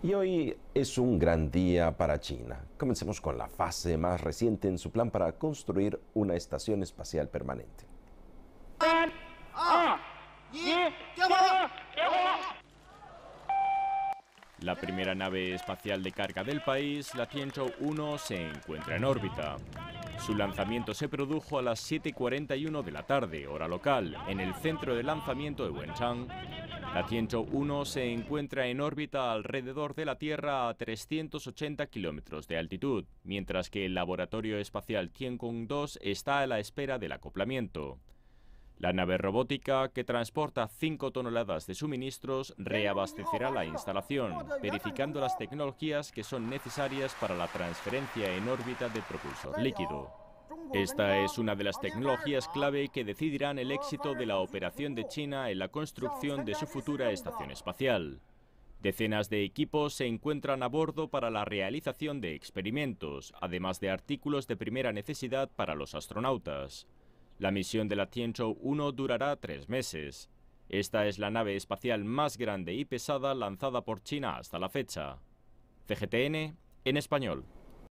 Y hoy es un gran día para China. Comencemos con la fase más reciente en su plan para construir una estación espacial permanente. La primera nave espacial de carga del país, la Tianzhou 1, se encuentra en órbita. Su lanzamiento se produjo a las 7.41 de la tarde, hora local, en el centro de lanzamiento de Wenchang, la 101 se encuentra en órbita alrededor de la Tierra a 380 kilómetros de altitud, mientras que el laboratorio espacial Tiangong-2 está a la espera del acoplamiento. La nave robótica, que transporta 5 toneladas de suministros, reabastecerá la instalación, verificando las tecnologías que son necesarias para la transferencia en órbita de propulsor líquido. Esta es una de las tecnologías clave que decidirán el éxito de la operación de China en la construcción de su futura estación espacial. Decenas de equipos se encuentran a bordo para la realización de experimentos, además de artículos de primera necesidad para los astronautas. La misión de la Tianzhou 1 durará tres meses. Esta es la nave espacial más grande y pesada lanzada por China hasta la fecha. CGTN en español.